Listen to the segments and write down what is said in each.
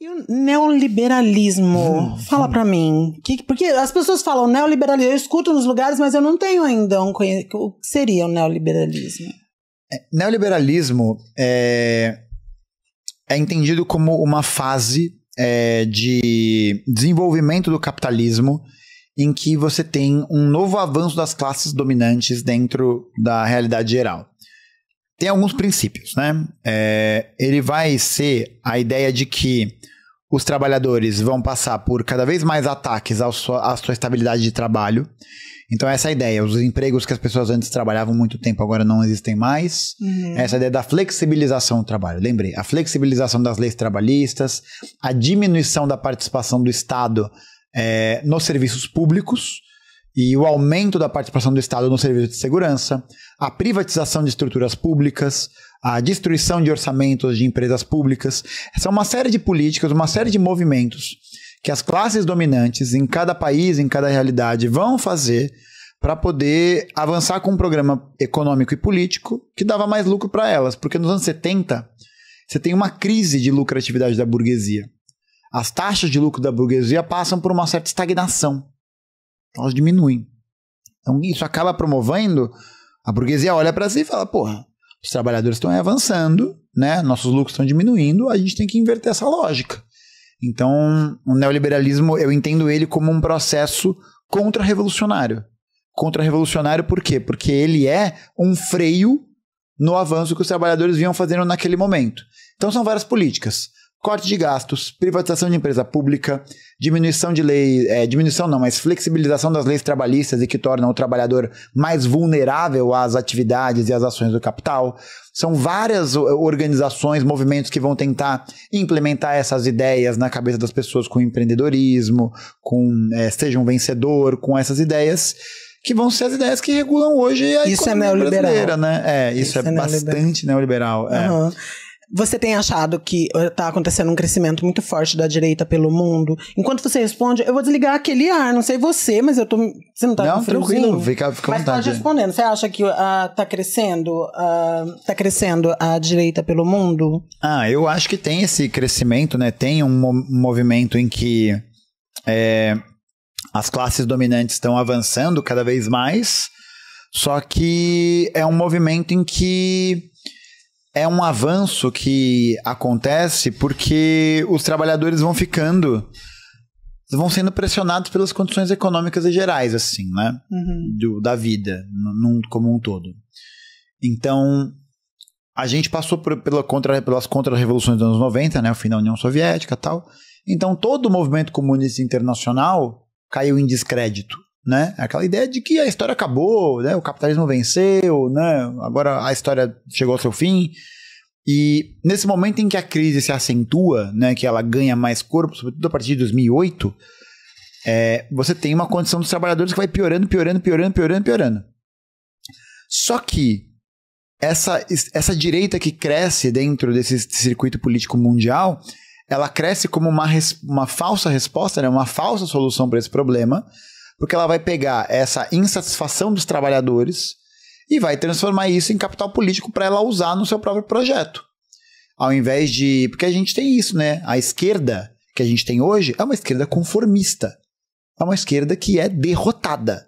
E o neoliberalismo? Hum, Fala hum. para mim. Que, porque as pessoas falam neoliberalismo, eu escuto nos lugares, mas eu não tenho ainda um conhecimento o que seria o neoliberalismo. É, neoliberalismo é, é entendido como uma fase é, de desenvolvimento do capitalismo em que você tem um novo avanço das classes dominantes dentro da realidade geral tem alguns princípios, né? É, ele vai ser a ideia de que os trabalhadores vão passar por cada vez mais ataques à sua, à sua estabilidade de trabalho. Então, essa é ideia. Os empregos que as pessoas antes trabalhavam muito tempo agora não existem mais. Uhum. Essa é ideia da flexibilização do trabalho. Lembrei, a flexibilização das leis trabalhistas, a diminuição da participação do Estado é, nos serviços públicos e o aumento da participação do Estado no serviço de segurança, a privatização de estruturas públicas, a destruição de orçamentos de empresas públicas. São é uma série de políticas, uma série de movimentos que as classes dominantes em cada país, em cada realidade, vão fazer para poder avançar com um programa econômico e político que dava mais lucro para elas. Porque nos anos 70, você tem uma crise de lucratividade da burguesia. As taxas de lucro da burguesia passam por uma certa estagnação elas diminuem. Então isso acaba promovendo a burguesia olha para si e fala, porra, os trabalhadores estão avançando, né? Nossos lucros estão diminuindo, a gente tem que inverter essa lógica. Então, o neoliberalismo, eu entendo ele como um processo contra-revolucionário. Contra-revolucionário por quê? Porque ele é um freio no avanço que os trabalhadores vinham fazendo naquele momento. Então, são várias políticas corte de gastos, privatização de empresa pública, diminuição de lei, é, diminuição não, mas flexibilização das leis trabalhistas e que tornam o trabalhador mais vulnerável às atividades e às ações do capital. São várias organizações, movimentos que vão tentar implementar essas ideias na cabeça das pessoas com empreendedorismo, com é, seja um vencedor, com essas ideias que vão ser as ideias que regulam hoje a isso é economia é neoliberal. brasileira, né? É, isso, isso é, é neoliberal. bastante neoliberal. É. Uhum. Você tem achado que está eh, acontecendo um crescimento muito forte da direita pelo mundo? Enquanto você responde, eu vou desligar aquele ar, não sei você, mas eu tô. Você não tá Não, tranquilo, fica, fica Mas tá vontade. respondendo. Você acha que está ah, crescendo, uh, tá crescendo a direita pelo mundo? Ah, eu acho que tem esse crescimento, né? Tem um movimento em que é, as classes dominantes estão avançando cada vez mais, só que é um movimento em que é um avanço que acontece porque os trabalhadores vão ficando vão sendo pressionados pelas condições econômicas e gerais assim né uhum. Do, da vida num, como um todo então a gente passou por, pela contra, pelas contra-revoluções dos anos 90 né o fim da União Soviética tal então todo o movimento comunista internacional caiu em descrédito né? Aquela ideia de que a história acabou, né? O capitalismo venceu, né? Agora a história chegou ao seu fim. E nesse momento em que a crise se acentua, né, que ela ganha mais corpo, sobretudo a partir de 2008, é, você tem uma condição dos trabalhadores que vai piorando, piorando, piorando, piorando, piorando. Só que essa, essa direita que cresce dentro desse circuito político mundial, ela cresce como uma, res, uma falsa resposta, né, uma falsa solução para esse problema, porque ela vai pegar essa insatisfação dos trabalhadores e vai transformar isso em capital político para ela usar no seu próprio projeto. Ao invés de. Porque a gente tem isso, né? A esquerda que a gente tem hoje é uma esquerda conformista. É uma esquerda que é derrotada.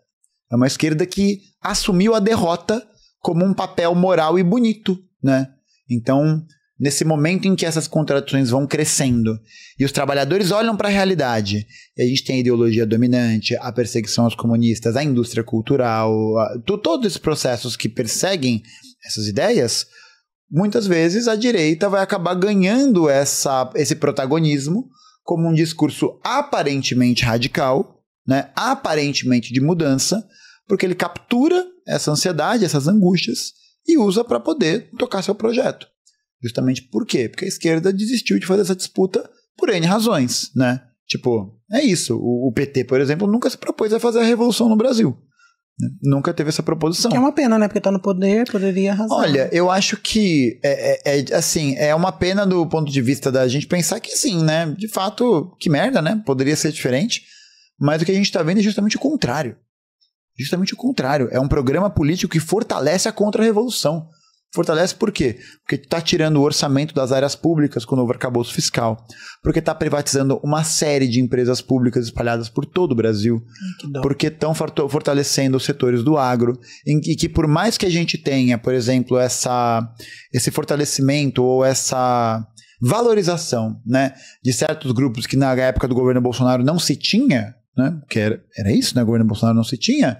É uma esquerda que assumiu a derrota como um papel moral e bonito, né? Então, nesse momento em que essas contradições vão crescendo e os trabalhadores olham para a realidade, e a gente tem a ideologia dominante, a perseguição aos comunistas, a indústria cultural, a, todos esses processos que perseguem essas ideias, muitas vezes a direita vai acabar ganhando essa, esse protagonismo como um discurso aparentemente radical, né, aparentemente de mudança, porque ele captura essa ansiedade, essas angústias e usa para poder tocar seu projeto. Justamente por quê? Porque a esquerda desistiu de fazer essa disputa por N razões, né? Tipo, é isso. O, o PT, por exemplo, nunca se propôs a fazer a revolução no Brasil. Né? Nunca teve essa proposição. Que é uma pena, né? Porque tá no poder, poderia arrasar. Olha, eu acho que, é, é, é, assim, é uma pena do ponto de vista da gente pensar que sim, né? De fato, que merda, né? Poderia ser diferente. Mas o que a gente tá vendo é justamente o contrário. Justamente o contrário. É um programa político que fortalece a contra-revolução. Fortalece por quê? Porque está tirando o orçamento das áreas públicas com o novo arcabouço fiscal. Porque está privatizando uma série de empresas públicas espalhadas por todo o Brasil. Porque estão fortalecendo os setores do agro. E que por mais que a gente tenha, por exemplo, essa, esse fortalecimento ou essa valorização né, de certos grupos que na época do governo Bolsonaro não se tinha, né, que era, era isso, né, o governo Bolsonaro não se tinha,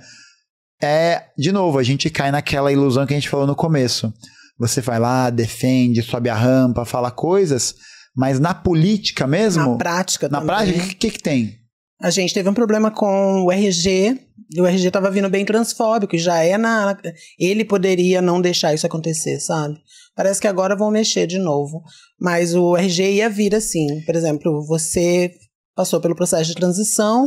é, de novo, a gente cai naquela ilusão que a gente falou no começo. Você vai lá, defende, sobe a rampa, fala coisas, mas na política mesmo. Na prática, Na também. prática, o que, que, tem? A gente teve um problema com o RG, e o RG estava vindo bem transfóbico, já é na. Ele poderia não deixar isso acontecer, sabe? Parece que agora vão mexer de novo. Mas o RG ia vir assim. Por exemplo, você passou pelo processo de transição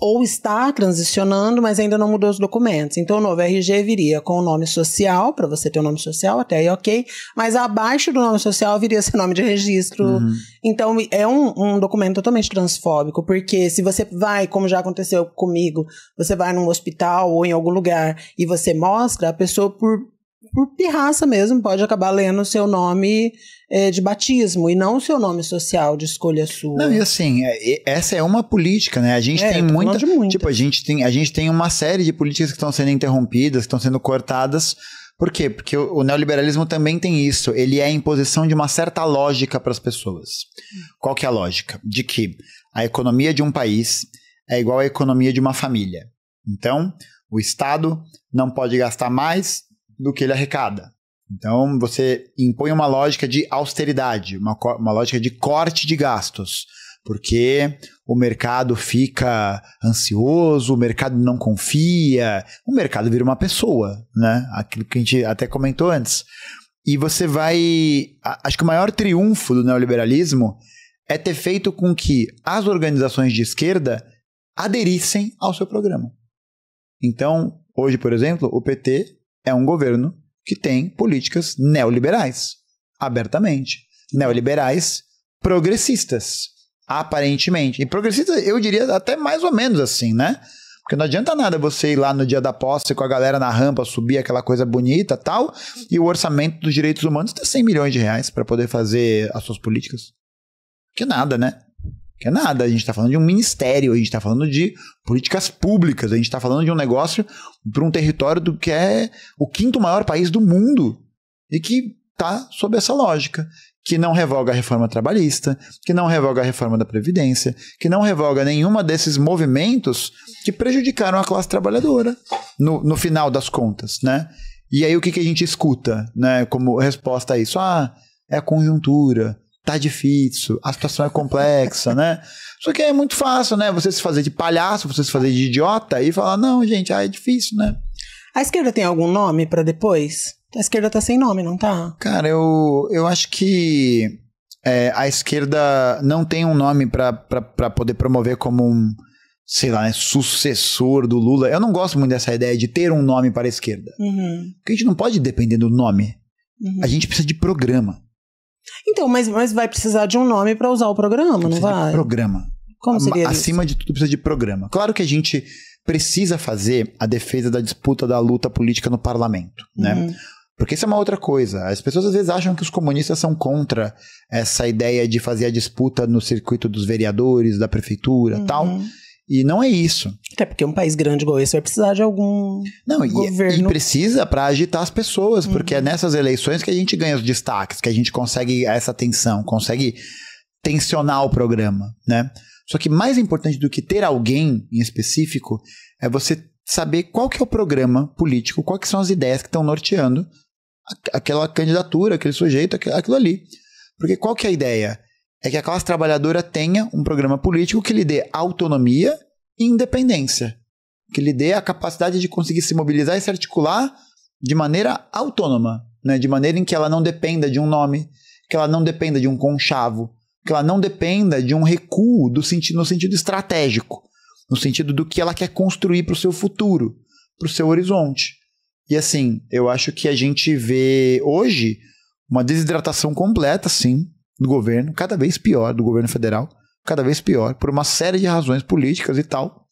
ou está transicionando, mas ainda não mudou os documentos. Então, o novo RG viria com o nome social, para você ter o um nome social, até aí ok, mas abaixo do nome social viria seu nome de registro. Uhum. Então, é um, um, documento totalmente transfóbico, porque se você vai, como já aconteceu comigo, você vai num hospital ou em algum lugar e você mostra, a pessoa, por por pirraça mesmo, pode acabar lendo o seu nome é, de batismo e não o seu nome social de escolha sua. Não, e assim, é, essa é uma política, né? A gente é, tem muita, muita. Tipo, a gente tem, a gente tem uma série de políticas que estão sendo interrompidas, que estão sendo cortadas. Por quê? Porque o, o neoliberalismo também tem isso. Ele é a imposição de uma certa lógica para as pessoas. Qual que é a lógica? De que a economia de um país é igual à economia de uma família. Então, o Estado não pode gastar mais do que ele arrecada. Então, você impõe uma lógica de austeridade, uma, uma lógica de corte de gastos, porque o mercado fica ansioso, o mercado não confia, o mercado vira uma pessoa, né? Aquilo que a gente até comentou antes. E você vai. Acho que o maior triunfo do neoliberalismo é ter feito com que as organizações de esquerda aderissem ao seu programa. Então, hoje, por exemplo, o PT é um governo que tem políticas neoliberais, abertamente. Neoliberais progressistas, aparentemente. E progressistas, eu diria até mais ou menos assim, né? Porque não adianta nada você ir lá no dia da posse com a galera na rampa, subir aquela coisa bonita tal, e o orçamento dos direitos humanos ter tá 100 milhões de reais para poder fazer as suas políticas. Que nada, né? Que é nada, a gente está falando de um ministério, a gente está falando de políticas públicas, a gente está falando de um negócio para um território do que é o quinto maior país do mundo e que está sob essa lógica, que não revoga a reforma trabalhista, que não revoga a reforma da Previdência, que não revoga nenhuma desses movimentos que prejudicaram a classe trabalhadora, no, no final das contas, né? E aí o que, que a gente escuta, né, como resposta a isso? Ah, é a conjuntura, tá difícil, a situação é complexa, né? Só que é muito fácil, né? Você se fazer de palhaço, você se fazer de idiota e falar, não, gente, ah, é difícil, né? A esquerda tem algum nome para depois? A esquerda tá sem nome, não tá? Cara, eu, eu acho que é, a esquerda não tem um nome para poder promover como um, sei lá, né, sucessor do Lula. Eu não gosto muito dessa ideia de ter um nome para a esquerda. Uhum. Porque a gente não pode depender do nome. Uhum. A gente precisa de programa. Então, mas, mas vai precisar de um nome para usar o programa, não vai? Programa. Como seria Acima isso? de tudo, precisa de programa. Claro que a gente precisa fazer a defesa da disputa da luta política no parlamento, né? uhum. né? Porque isso é uma outra coisa. As pessoas às vezes acham que os comunistas são contra essa ideia de fazer a disputa no circuito dos vereadores, da prefeitura uhum. tal. E não é isso. Até porque um país grande igual esse vai precisar de algum não, e, é- governo. E precisa para agitar as pessoas, uhum. porque é uhum. nessas eleições que a gente ganha os destaques, que a gente consegue essa atenção, consegue tensionar o programa, né? Só que mais importante do que ter alguém em específico é você saber qual que é o programa político, quais são as ideias que estão norteando aquela candidatura, aquele sujeito, aquilo ali. Porque qual que é a ideia? é que a classe trabalhadora tenha um programa político que lhe dê autonomia e independência, que lhe dê a capacidade de conseguir se mobilizar e se articular de maneira autônoma, né? de maneira em que ela não dependa de um nome, que ela não dependa de um conchavo, que ela não dependa de um recuo do sentido, no sentido estratégico, no sentido do que ela quer construir para o seu futuro, para o seu horizonte. E assim, eu acho que a gente vê hoje uma desidratação completa, sim, do governo, cada vez pior, do governo federal, cada vez pior, por uma série de razões políticas e tal,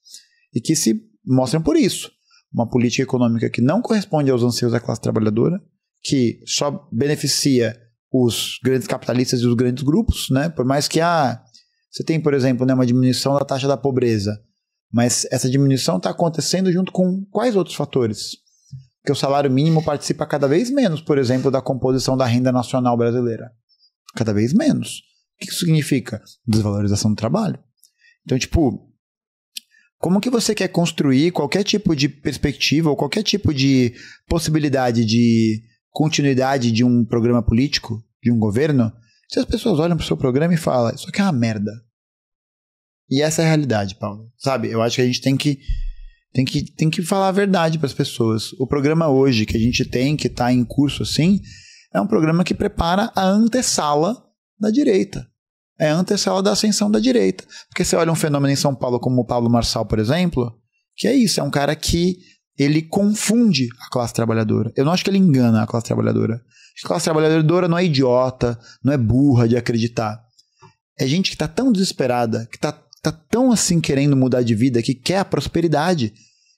e que se mostram por isso. Uma política econômica que não corresponde aos anseios da classe trabalhadora, que só beneficia os grandes capitalistas e os grandes grupos, né? Por mais que ah, você tem, por exemplo, né, uma diminuição da taxa da pobreza, mas essa diminuição está acontecendo junto com quais outros fatores? Que o salário mínimo participa cada vez menos, por exemplo, da composição da renda nacional brasileira cada vez menos. O que isso significa? Desvalorização do trabalho. Então, tipo, como que você quer construir qualquer tipo de perspectiva ou qualquer tipo de possibilidade de continuidade de um programa político, de um governo, se as pessoas olham para o seu programa e falam, isso aqui é uma merda. E essa é a realidade, Paulo. Sabe, eu acho que a gente tem que tem que, tem que falar a verdade para as pessoas. O programa hoje que a gente tem, que está em curso assim, é um programa que prepara a antessala da direita. É a antessala da ascensão da direita. Porque você olha um fenômeno em São Paulo como o Paulo Marçal, por exemplo, que é isso, é um cara que ele confunde a classe trabalhadora. Eu não acho que ele engana a classe trabalhadora. A classe trabalhadora não é idiota, não é burra de acreditar. É gente que está tão desesperada, que está tá tão assim querendo mudar de vida, que quer a prosperidade,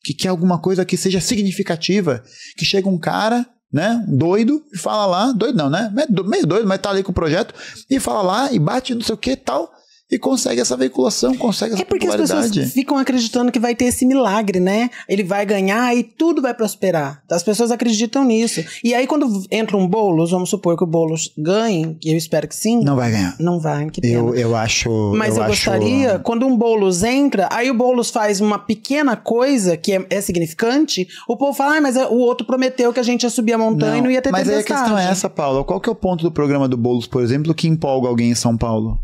que quer alguma coisa que seja significativa, que chega um cara né? Doido, e fala lá, doido não, né? Meio doido, mas tá ali com o projeto, e fala lá, e bate, não sei o que tal e consegue essa veiculação, consegue essa É porque as pessoas ficam acreditando que vai ter esse milagre, né? Ele vai ganhar e tudo vai prosperar. As pessoas acreditam nisso. E aí quando entra um Boulos, vamos supor que o Boulos ganhe, e eu espero que sim. Não vai ganhar. Não vai, que pena. Eu, eu acho... Mas eu, eu gostaria, acho... quando um Boulos entra, aí o Boulos faz uma pequena coisa que é, é significante, o povo fala, ah, mas o outro prometeu que a gente ia subir a montanha não, e não ia ter Mas aí a questão é essa, Paula. Qual que é o ponto do programa do Boulos, por exemplo, que empolga alguém em São Paulo?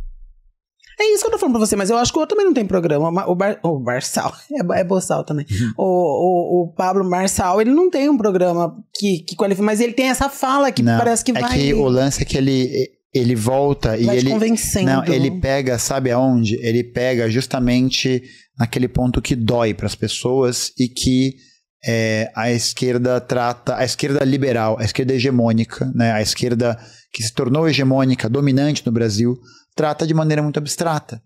É isso que eu tô falando pra você, mas eu acho que o outro também não tem programa. O, Bar, o Barçal, é, é Boçal também. Uhum. o, o, o, Pablo Marçal, ele não tem um programa que, que qualifica, mas ele tem essa fala que não, parece que é vai... É que o lance é que ele ele volta Vai e ele não ele pega sabe aonde ele pega justamente naquele ponto que dói para as pessoas e que é, a esquerda trata a esquerda liberal a esquerda hegemônica né a esquerda que se tornou hegemônica dominante no Brasil trata de maneira muito abstrata.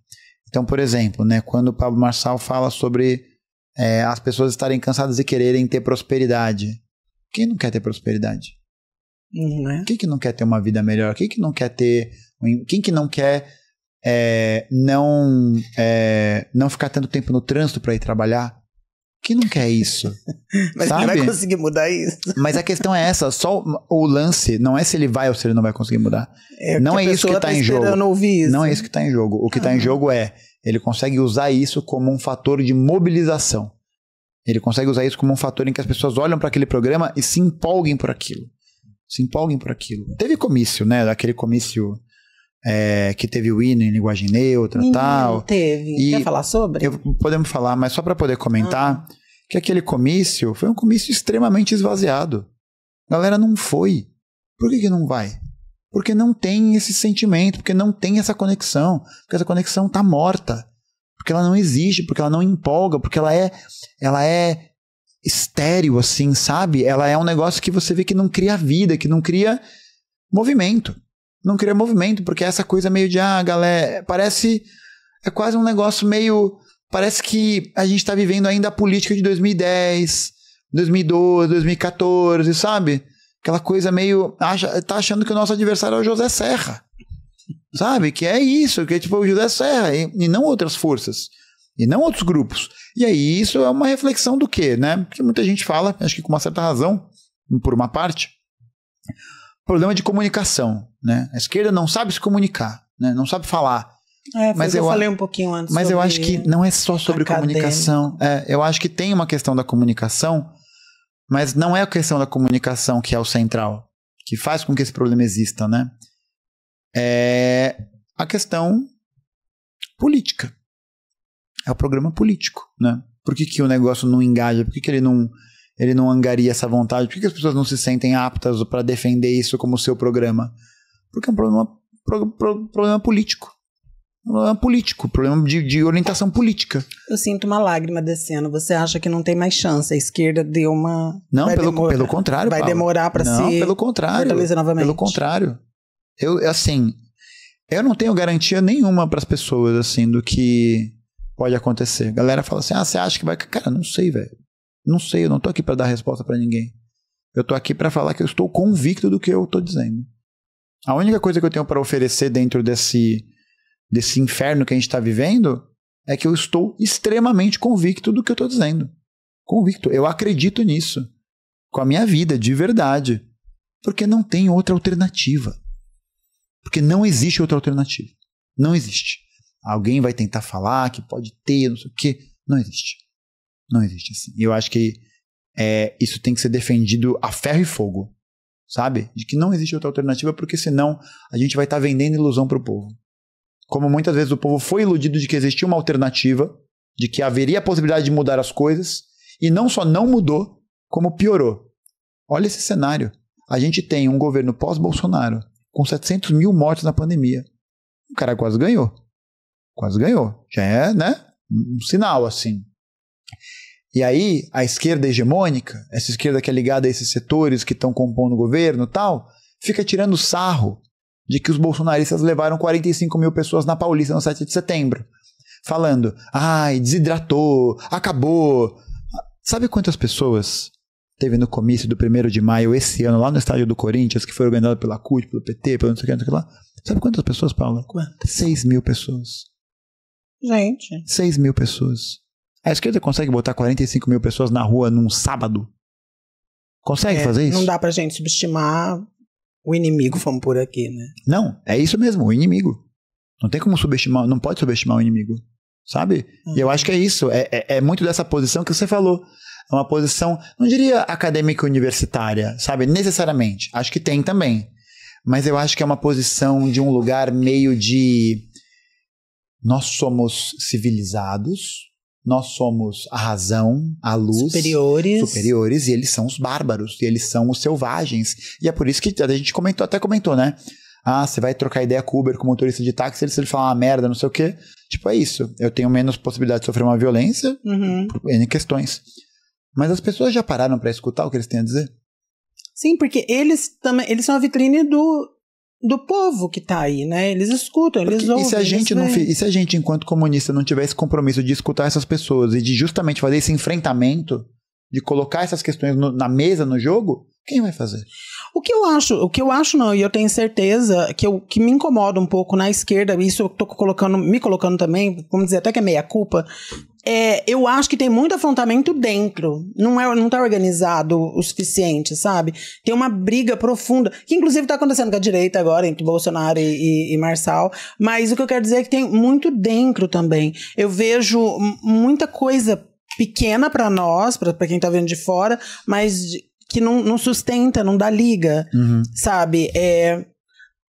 Então, por exemplo, né, quando o Pablo Marçal fala sobre é, as pessoas estarem cansadas e quererem ter prosperidade, quem não quer ter prosperidade? Uhum, Quem que não quer ter uma vida melhor? Quem que não quer ter. Quem que não quer é, não, é, não ficar tanto tempo no trânsito para ir trabalhar? que não quer isso? Mas sabe? vai conseguir mudar isso. Mas a questão é essa, só o lance não é se ele vai ou se ele não vai conseguir mudar. É não é isso que está tá em jogo. Isso, não é né? isso que está em jogo. O que está em ah. jogo é ele consegue usar isso como um fator de mobilização. Ele consegue usar isso como um fator em que as pessoas olham para aquele programa e se empolguem por aquilo. Se empolguem por aquilo. Teve comício, né? Aquele comício é, que teve o hino em linguagem neutra e uhum, tal. Teve. E Quer falar sobre? Eu, podemos falar, mas só para poder comentar ah. que aquele comício foi um comício extremamente esvaziado. A galera não foi. Por que, que não vai? Porque não tem esse sentimento, porque não tem essa conexão, porque essa conexão tá morta. Porque ela não existe, porque ela não empolga, porque ela é ela é estéreo assim, sabe? Ela é um negócio que você vê que não cria vida, que não cria movimento não cria movimento, porque é essa coisa meio de, ah, galera, parece. É quase um negócio meio. Parece que a gente está vivendo ainda a política de 2010, 2012, 2014, sabe? Aquela coisa meio. Acha, tá achando que o nosso adversário é o José Serra. Sabe? Que é isso, que é tipo o José Serra e, e não outras forças. E não outros grupos. E aí isso é uma reflexão do quê, né? Porque muita gente fala, acho que com uma certa razão, por uma parte, problema de comunicação. Né? A esquerda não sabe se comunicar, né? não sabe falar. É, mas eu, eu falei um pouquinho antes. Mas eu acho que não é só sobre comunicação. É, eu acho que tem uma questão da comunicação, mas não é a questão da comunicação que é o central, que faz com que esse problema exista, né? É a questão política. É o programa político, né? Por que, que o negócio não engaja? Por que, que ele não ele não angaria essa vontade? Por que, que as pessoas não se sentem aptas para defender isso como seu programa? Porque é um problema, pro, pro, problema político. É um problema político, problema de, de, orientação política. Eu sinto uma lágrima descendo. Você acha que não tem mais chance? A esquerda deu uma. Não, pelo, demorar, pelo contrário. Vai Paulo. demorar para se. Não, pelo contrário. Novamente. Pelo contrário. Eu, assim, eu não tenho garantia nenhuma para as pessoas, assim, do que pode acontecer. A galera fala assim: ah, você acha que vai. Cara, não sei, velho. Não sei, eu não tô aqui para dar resposta para ninguém. Eu tô aqui para falar que eu estou convicto do que eu tô dizendo. A única coisa que eu tenho para oferecer dentro desse, desse inferno que a gente está vivendo é que eu estou extremamente convicto do que eu estou dizendo. Convicto. Eu acredito nisso. Com a minha vida, de verdade. Porque não tem outra alternativa. Porque não existe outra alternativa. Não existe. Alguém vai tentar falar que pode ter, não sei o quê. Não existe. Não existe assim. E eu acho que é, isso tem que ser defendido a ferro e fogo sabe? De que não existe outra alternativa, porque senão a gente vai estar tá vendendo ilusão para o povo. Como muitas vezes o povo foi iludido de que existia uma alternativa, de que haveria a possibilidade de mudar as coisas, e não só não mudou, como piorou. Olha esse cenário. A gente tem um governo pós-Bolsonaro, com 700 mil mortos na pandemia. O cara quase ganhou. Quase ganhou. Já é, né? Um sinal, assim. E aí, a esquerda hegemônica, essa esquerda que é ligada a esses setores que estão compondo o governo tal, fica tirando sarro de que os bolsonaristas levaram 45 mil pessoas na Paulista no 7 de setembro. Falando, ai, desidratou, acabou. Sabe quantas pessoas teve no comício do 1 de maio esse ano, lá no estádio do Corinthians, que foi organizado pela CUT, pelo PT, pelo não sei o que, não sei o que lá? Sabe quantas pessoas, Paula? Quantas? 6 mil pessoas. Gente. 6 mil pessoas. A esquerda consegue botar 45 mil pessoas na rua num sábado? Consegue é, fazer isso? Não dá pra gente subestimar o inimigo, vamos por aqui, né? Não, é isso mesmo, o inimigo. Não tem como subestimar, não pode subestimar o inimigo, sabe? Uhum. E eu uhum. acho que é isso, é, é, é muito dessa posição que você falou. É uma posição, não diria acadêmica universitária, sabe? Necessariamente. Acho que tem também. Mas eu acho que é uma posição de um lugar meio de. Nós somos civilizados, nós somos a razão, a luz. Superiores. Superiores, e eles são os bárbaros, e eles são os selvagens. E é por isso que a gente comentou, até comentou, né? Ah, você vai trocar ideia com Uber, com motorista de táxi, se ele falar uma ah, merda, não sei o quê. Tipo, é isso. Eu tenho menos possibilidade de sofrer uma violência, uhum. por N questões. Mas as pessoas já pararam para escutar o que eles têm a dizer? Sim, porque eles também eles são a vitrine do, do povo que está aí, né? Eles escutam, eles ouvem. E se a gente não, e se a gente enquanto comunista não tivesse esse compromisso de escutar essas pessoas e de justamente fazer esse enfrentamento, de colocar essas questões no, na mesa no jogo, quem vai fazer? O que eu acho, o que eu acho não, e eu tenho certeza que o que me incomoda um pouco na esquerda, isso eu tô colocando, me colocando também, vamos dizer até que é meia culpa, é, eu acho que tem muito afrontamento dentro. Não é, não tá organizado o suficiente, sabe? Tem uma briga profunda, que inclusive está acontecendo com a direita agora, entre Bolsonaro e, e, e, Marçal. Mas o que eu quero dizer é que tem muito dentro também. Eu vejo muita coisa pequena para nós, para quem está vendo de fora, mas de, que não, não sustenta, não dá liga, uhum. sabe? É,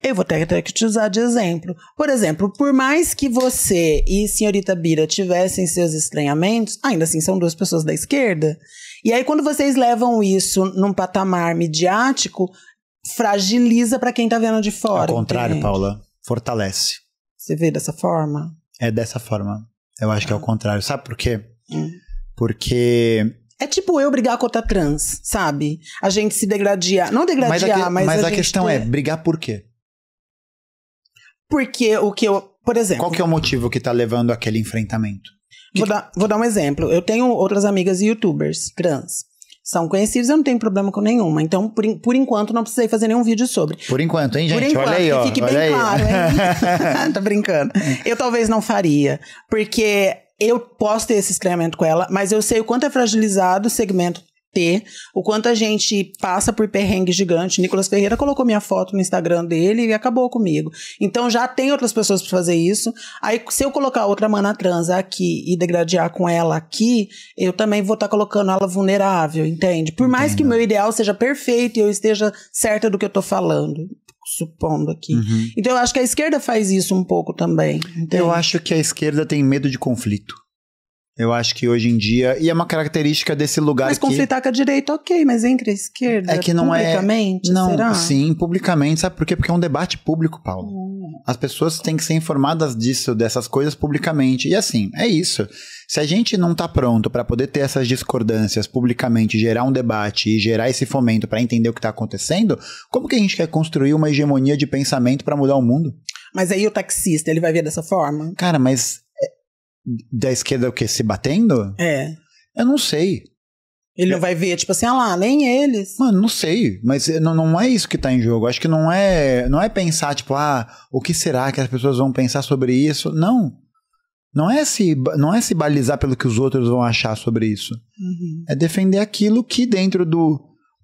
eu vou ter, ter, que te usar de exemplo. Por exemplo, por mais que você e senhorita Bira tivessem seus estranhamentos, ainda assim são duas pessoas da esquerda. E aí, quando vocês levam isso num patamar midiático, fragiliza para quem tá vendo de fora. Ao contrário, entende? Paula, fortalece. Você vê dessa forma? É dessa forma. Eu acho ah. que é o ah. contrário. Sabe por quê? Hum. Porque é tipo eu brigar contra trans, sabe? A gente se degradia. Não degradia, mas a, mas mas a, a questão é, ter... é, brigar por quê? Porque o que eu. Por exemplo. Qual que é o motivo que tá levando aquele enfrentamento? Que... Vou, dar, vou dar um exemplo. Eu tenho outras amigas youtubers trans. São conhecidos, eu não tenho problema com nenhuma. Então, por, por enquanto, não precisei fazer nenhum vídeo sobre. Por enquanto, hein, gente? Por enquanto, olha aí, ó. Que fique bem aí. claro, hein? tá brincando. Eu talvez não faria. Porque eu posso ter esse estranhamento com ela, mas eu sei o quanto é fragilizado o segmento T, o quanto a gente passa por perrengue gigante. Nicolas Ferreira colocou minha foto no Instagram dele e acabou comigo. Então já tem outras pessoas para fazer isso. Aí se eu colocar outra mana trans aqui e degradar com ela aqui, eu também vou estar tá colocando ela vulnerável, entende? Por mais que meu ideal seja perfeito e eu esteja certa do que eu tô falando supondo aqui. Uhum. Então eu acho que a esquerda faz isso um pouco também. Entende? Eu acho que a esquerda tem medo de conflito. Eu acho que hoje em dia. E é uma característica desse lugar. Mas conflitar com a direita, ok, mas entre a esquerda. É que não é- publicamente, é. Não, será? sim, publicamente. Sabe por quê? Porque é um debate público, Paulo. Hum. As pessoas têm que ser informadas disso, dessas coisas publicamente. E assim, é isso. Se a gente não está pronto para poder ter essas discordâncias publicamente, gerar um debate e gerar esse fomento para entender o que está acontecendo, como que a gente quer construir uma hegemonia de pensamento para mudar o mundo? Mas aí o taxista, ele vai ver dessa forma? Cara, mas da esquerda o quê? Se batendo? É. Eu não sei. Ele não é. vai ver, tipo assim, ah lá, nem eles. Mano, não sei, mas é, não, não é isso que tá em jogo. Acho que não é, não é pensar, tipo, ah, o que será que as pessoas vão pensar sobre isso? Não. Não é se, não é se balizar pelo que os outros vão achar sobre isso. Uhum. É defender aquilo que dentro do,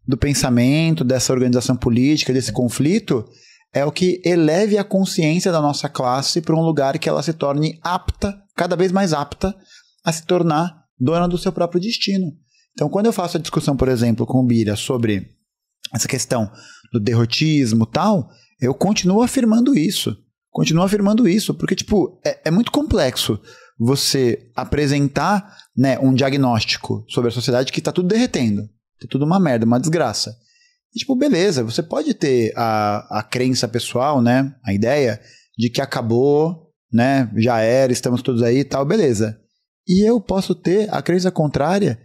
do pensamento, dessa organização política, desse conflito, é o que eleve a consciência da nossa classe para um lugar que ela se torne apta, cada vez mais apta, a se tornar dona do seu próprio destino. Então, quando eu faço a discussão, por exemplo, com o Bira sobre essa questão do derrotismo tal, eu continuo afirmando isso. Continuo afirmando isso, porque, tipo, é, é muito complexo você apresentar né, um diagnóstico sobre a sociedade que está tudo derretendo, está tudo uma merda, uma desgraça. E, tipo, beleza, você pode ter a, a crença pessoal, né? A ideia de que acabou, né? Já era, estamos todos aí e tal, beleza. E eu posso ter a crença contrária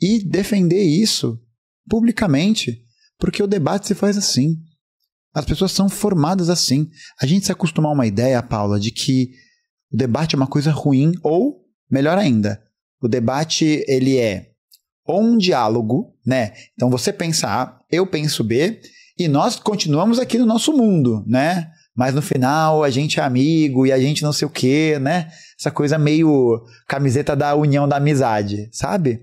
e defender isso publicamente, porque o debate se faz assim. As pessoas são formadas assim. A gente se acostumar a uma ideia, Paula, de que o debate é uma coisa ruim ou, melhor ainda, o debate ele é ou um diálogo, né? Então você pensa A, eu penso B, e nós continuamos aqui no nosso mundo, né? Mas no final a gente é amigo e a gente não sei o quê, né? Essa coisa meio camiseta da união da amizade, sabe?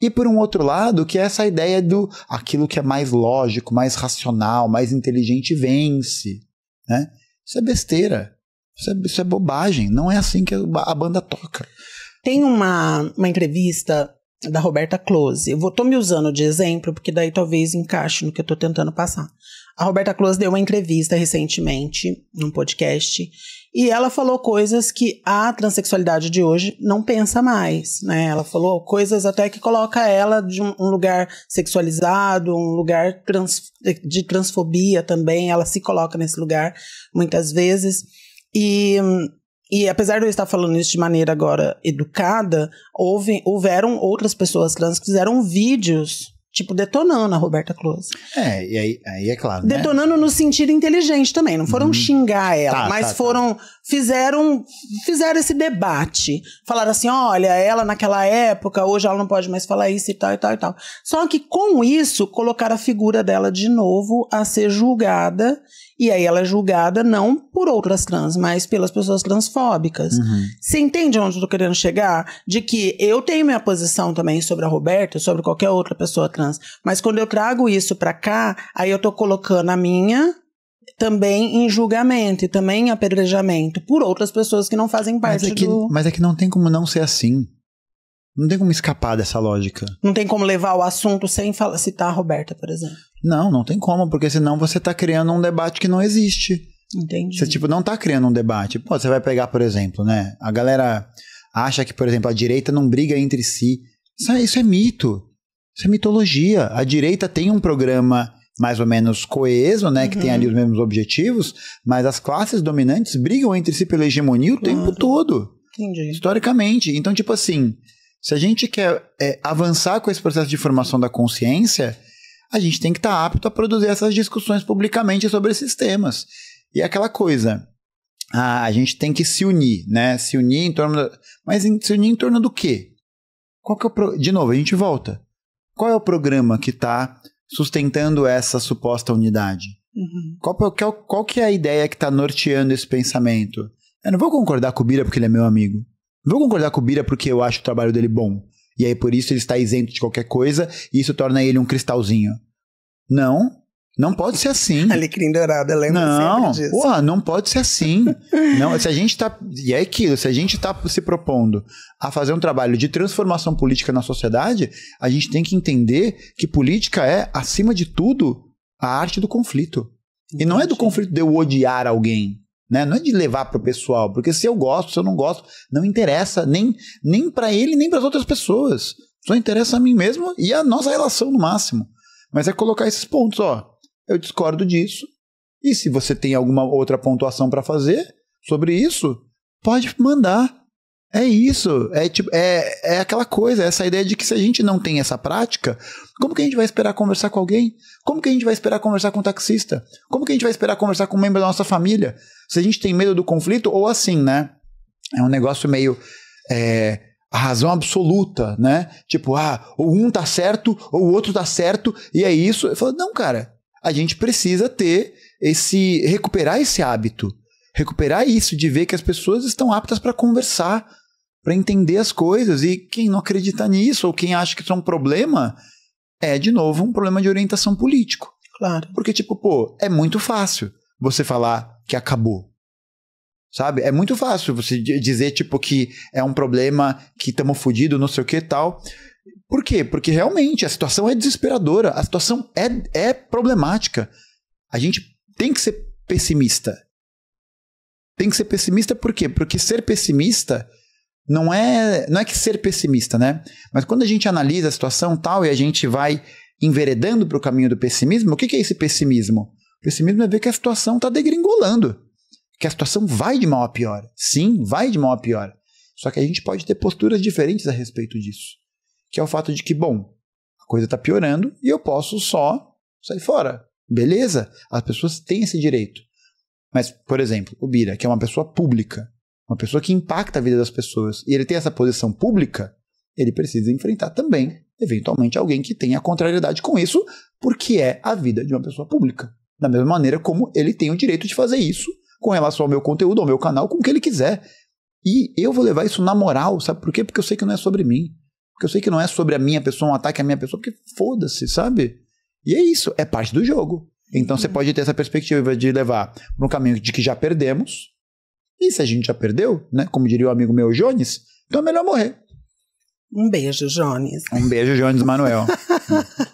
E por um outro lado, que é essa ideia do aquilo que é mais lógico, mais racional, mais inteligente vence, né? Isso é besteira. Isso é, isso é bobagem. Não é assim que a banda toca. Tem uma, uma entrevista da Roberta Close. Eu vou, tô me usando de exemplo, porque daí talvez encaixe no que eu tô tentando passar. A Roberta Close deu uma entrevista recentemente, num podcast, e ela falou coisas que a transexualidade de hoje não pensa mais, né? Ela falou coisas até que coloca ela de um, lugar sexualizado, um lugar trans, de transfobia também, ela se coloca nesse lugar muitas vezes. E hum, e apesar de eu estar falando isso de maneira agora educada, houve, houveram outras pessoas trans que fizeram vídeos Tipo, detonando a Roberta Close. É, e aí, aí é claro. Né? Detonando né? no sentido inteligente também. Não foram uhum. xingar ela, tá, mas tá, tá. foram. Tá. Fizeram. Fizeram esse debate. Falaram assim: olha, ela naquela época, hoje ela não pode mais falar isso e tal e tal e tal. Só que com isso, colocaram a figura dela de novo a ser julgada e aí ela é julgada não por outras trans, mas pelas pessoas transfóbicas. Uhum. Você entende onde eu tô querendo chegar? De que eu tenho minha posição também sobre a Roberta, sobre qualquer outra pessoa trans. Mas quando eu trago isso para cá, aí eu tô colocando a minha também em julgamento e também em apedrejamento por outras pessoas que não fazem parte mas é que, do... Mas é que não tem como não ser assim. Não tem como escapar dessa lógica. Não tem como levar o assunto sem falar, citar a Roberta, por exemplo. Não, não tem como, porque senão você está criando um debate que não existe. Entendi. Você, tipo, não está criando um debate. Pô, você vai pegar, por exemplo, né? A galera acha que, por exemplo, a direita não briga entre si. Isso é, isso é mito. Isso é mitologia. A direita tem um programa mais ou menos coeso, né? Uhum. Que tem uhum. ali os mesmos objetivos, mas as classes dominantes brigam entre si pela hegemonia o claro. tempo todo. Entendi. Historicamente. Então, tipo assim, se a gente quer é, avançar com esse processo de formação da consciência, a gente tem que estar tá apto a produzir essas discussões publicamente sobre esses temas. E é aquela coisa, a, a gente tem que se unir, né? Se unir em torno. Da, mas em, se unir em torno do quê? Qual que é o pro, De novo, a gente volta. Qual é o programa que está sustentando essa suposta unidade? Uhum. Qual, qual, qual, que é a ideia que está norteando esse pensamento? Eu não vou concordar com o Bira porque ele é meu amigo. Vou concordar com o Bira porque eu acho o trabalho dele bom. E aí por isso ele está isento de qualquer coisa e isso torna ele um cristalzinho. Não, não pode ser assim. Alecrim dourado, eu lembro não, sempre disso. Porra, não pode ser assim. não, se a gente tá, e é aquilo, se a gente está se propondo a fazer um trabalho de transformação política na sociedade, a gente tem que entender que política é, acima de tudo, a arte do conflito. E não é do conflito de eu odiar alguém né? Não é de levar para o pessoal, porque se eu gosto, se eu não gosto, não interessa nem nem para ele nem para as outras pessoas. Só interessa a mim mesmo e a nossa relação no máximo. Mas é colocar esses pontos, ó. Eu discordo disso. E se você tem alguma outra pontuação para fazer sobre isso, pode mandar é isso. É, tipo, é, é aquela coisa, é essa ideia de que se a gente não tem essa prática, como que a gente vai esperar conversar com alguém? Como que a gente vai esperar conversar com um taxista? Como que a gente vai esperar conversar com um membro da nossa família? Se a gente tem medo do conflito, ou assim, né? É um negócio meio. É, a razão absoluta, né? Tipo, ah, ou um tá certo, ou o outro tá certo, e é isso. Eu falo, não, cara, a gente precisa ter esse. recuperar esse hábito. Recuperar isso de ver que as pessoas estão aptas para conversar para entender as coisas. E quem não acredita nisso, ou quem acha que isso é um problema, é, de novo, um problema de orientação político. Claro. Porque, tipo, pô, é muito fácil você falar que acabou. Sabe? É muito fácil você dizer, tipo, que é um problema, que estamos fodidos, não sei o que tal. Por quê? Porque realmente a situação é desesperadora, a situação é, é problemática. A gente tem que ser pessimista. Tem que ser pessimista por quê? Porque ser pessimista não é, não é que ser pessimista, né? Mas quando a gente analisa a situação tal e a gente vai enveredando para o caminho do pessimismo, o que, que é esse pessimismo? O pessimismo é ver que a situação está degringolando, que a situação vai de mal a pior. Sim, vai de mal a pior. Só que a gente pode ter posturas diferentes a respeito disso, que é o fato de que, bom, a coisa está piorando e eu posso só sair fora. Beleza, as pessoas têm esse direito. Mas, por exemplo, o Bira, que é uma pessoa pública, uma pessoa que impacta a vida das pessoas, e ele tem essa posição pública, ele precisa enfrentar também, eventualmente, alguém que tenha contrariedade com isso, porque é a vida de uma pessoa pública. Da mesma maneira como ele tem o direito de fazer isso com relação ao meu conteúdo, ao meu canal, com o que ele quiser. E eu vou levar isso na moral, sabe por quê? Porque eu sei que não é sobre mim. Porque eu sei que não é sobre a minha pessoa, um ataque à minha pessoa, porque foda-se, sabe? E é isso, é parte do jogo. Então você uhum. pode ter essa perspectiva de levar para um caminho de que já perdemos, e se a gente já perdeu, né? Como diria o amigo meu Jones, então é melhor morrer. Um beijo, Jones. Um beijo, Jones Manuel.